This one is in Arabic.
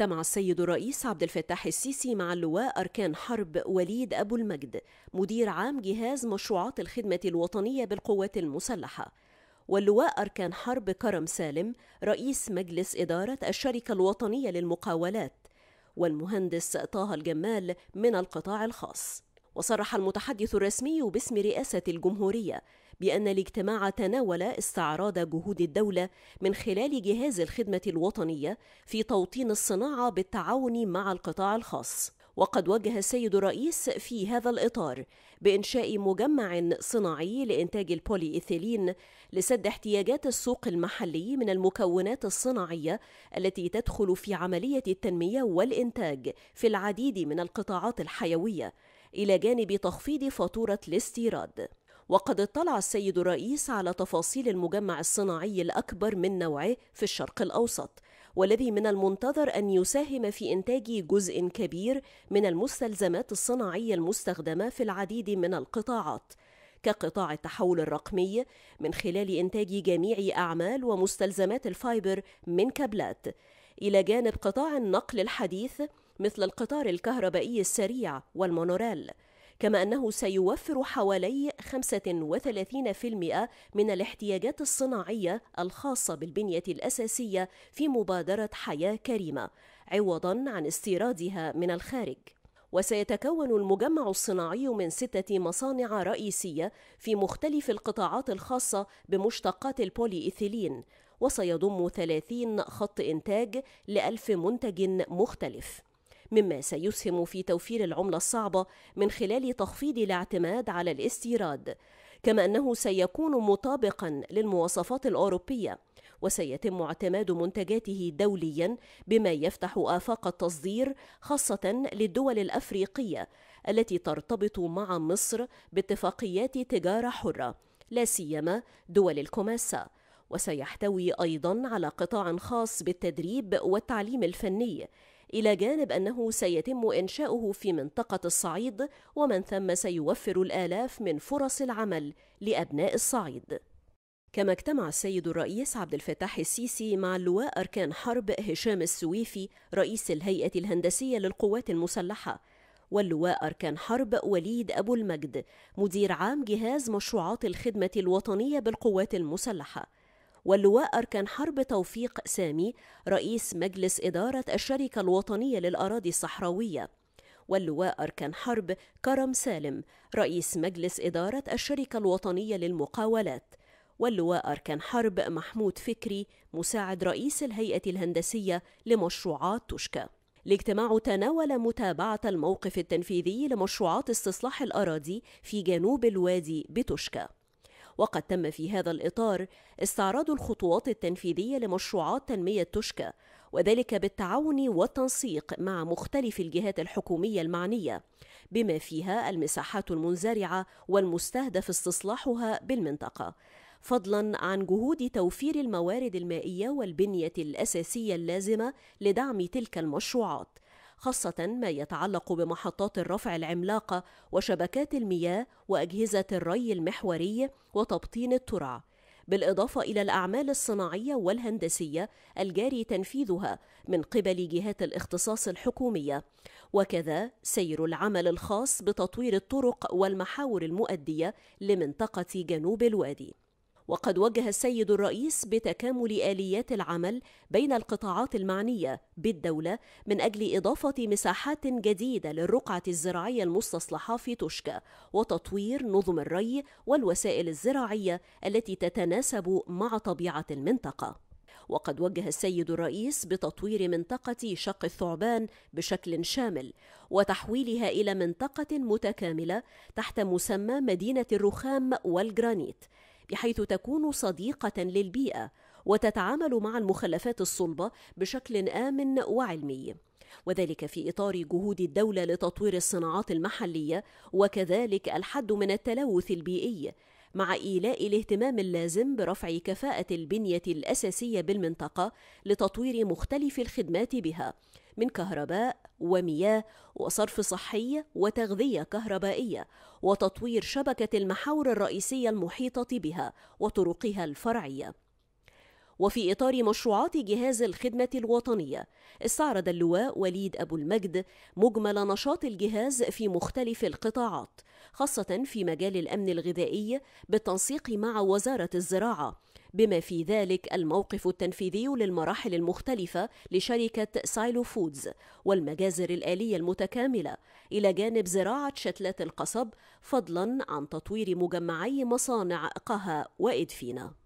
اجتمع السيد الرئيس عبد الفتاح السيسي مع اللواء أركان حرب وليد أبو المجد مدير عام جهاز مشروعات الخدمة الوطنية بالقوات المسلحة واللواء أركان حرب كرم سالم رئيس مجلس إدارة الشركة الوطنية للمقاولات والمهندس طه الجمال من القطاع الخاص وصرح المتحدث الرسمي باسم رئاسة الجمهورية بأن الاجتماع تناول استعراض جهود الدولة من خلال جهاز الخدمة الوطنية في توطين الصناعة بالتعاون مع القطاع الخاص. وقد وجه السيد الرئيس في هذا الإطار بإنشاء مجمع صناعي لإنتاج البولي إيثيلين لسد احتياجات السوق المحلي من المكونات الصناعية التي تدخل في عملية التنمية والإنتاج في العديد من القطاعات الحيوية إلى جانب تخفيض فاتورة الاستيراد وقد اطلع السيد الرئيس على تفاصيل المجمع الصناعي الأكبر من نوعه في الشرق الأوسط والذي من المنتظر أن يساهم في إنتاج جزء كبير من المستلزمات الصناعية المستخدمة في العديد من القطاعات كقطاع التحول الرقمي من خلال إنتاج جميع أعمال ومستلزمات الفايبر من كابلات إلى جانب قطاع النقل الحديث مثل القطار الكهربائي السريع والمونوريل كما أنه سيوفر حوالي 35% من الاحتياجات الصناعية الخاصة بالبنية الأساسية في مبادرة حياة كريمة عوضا عن استيرادها من الخارج وسيتكون المجمع الصناعي من ستة مصانع رئيسية في مختلف القطاعات الخاصة بمشتقات البولي إيثيلين وسيضم 30 خط إنتاج لألف منتج مختلف مما سيسهم في توفير العملة الصعبة من خلال تخفيض الاعتماد على الاستيراد كما أنه سيكون مطابقا للمواصفات الأوروبية وسيتم اعتماد منتجاته دوليا بما يفتح آفاق التصدير خاصة للدول الأفريقية التي ترتبط مع مصر باتفاقيات تجارة حرة لا سيما دول الكوماسا وسيحتوي أيضا على قطاع خاص بالتدريب والتعليم الفني إلى جانب أنه سيتم إنشاؤه في منطقة الصعيد ومن ثم سيوفر الآلاف من فرص العمل لأبناء الصعيد كما اجتمع السيد الرئيس عبد الفتاح السيسي مع اللواء أركان حرب هشام السويفي رئيس الهيئة الهندسية للقوات المسلحة واللواء أركان حرب وليد أبو المجد مدير عام جهاز مشروعات الخدمة الوطنية بالقوات المسلحة واللواء أركان حرب توفيق سامي رئيس مجلس إدارة الشركة الوطنية للأراضي الصحراوية واللواء أركان حرب كرم سالم رئيس مجلس إدارة الشركة الوطنية للمقاولات واللواء أركان حرب محمود فكري مساعد رئيس الهيئة الهندسية لمشروعات تشكى الاجتماع تناول متابعة الموقف التنفيذي لمشروعات استصلاح الأراضي في جنوب الوادي بتوشكا وقد تم في هذا الإطار استعراض الخطوات التنفيذية لمشروعات تنمية تشكى وذلك بالتعاون والتنسيق مع مختلف الجهات الحكومية المعنية بما فيها المساحات المنزرعة والمستهدف استصلاحها بالمنطقة فضلا عن جهود توفير الموارد المائيه والبنيه الاساسيه اللازمه لدعم تلك المشروعات خاصة ما يتعلق بمحطات الرفع العملاقة وشبكات المياه وأجهزة الري المحوري وتبطين الترع بالإضافة إلى الأعمال الصناعية والهندسية الجاري تنفيذها من قبل جهات الاختصاص الحكومية وكذا سير العمل الخاص بتطوير الطرق والمحاور المؤدية لمنطقة جنوب الوادي وقد وجه السيد الرئيس بتكامل آليات العمل بين القطاعات المعنية بالدولة من أجل إضافة مساحات جديدة للرقعة الزراعية المستصلحة في توشكا وتطوير نظم الري والوسائل الزراعية التي تتناسب مع طبيعة المنطقة. وقد وجه السيد الرئيس بتطوير منطقة شق الثعبان بشكل شامل وتحويلها إلى منطقة متكاملة تحت مسمى مدينة الرخام والجرانيت بحيث تكون صديقة للبيئة وتتعامل مع المخلفات الصلبة بشكل آمن وعلمي وذلك في إطار جهود الدولة لتطوير الصناعات المحلية وكذلك الحد من التلوث البيئي مع إيلاء الاهتمام اللازم برفع كفاءة البنية الأساسية بالمنطقة لتطوير مختلف الخدمات بها من كهرباء ومياه وصرف صحي وتغذية كهربائية وتطوير شبكة المحاور الرئيسية المحيطة بها وطرقها الفرعية وفي إطار مشروعات جهاز الخدمة الوطنية استعرض اللواء وليد أبو المجد مجمل نشاط الجهاز في مختلف القطاعات خاصة في مجال الأمن الغذائي بالتنسيق مع وزارة الزراعة بما في ذلك الموقف التنفيذي للمراحل المختلفة لشركة سايلو فودز والمجازر الآلية المتكاملة إلى جانب زراعة شتلات القصب فضلا عن تطوير مجمعي مصانع قها وإدفينا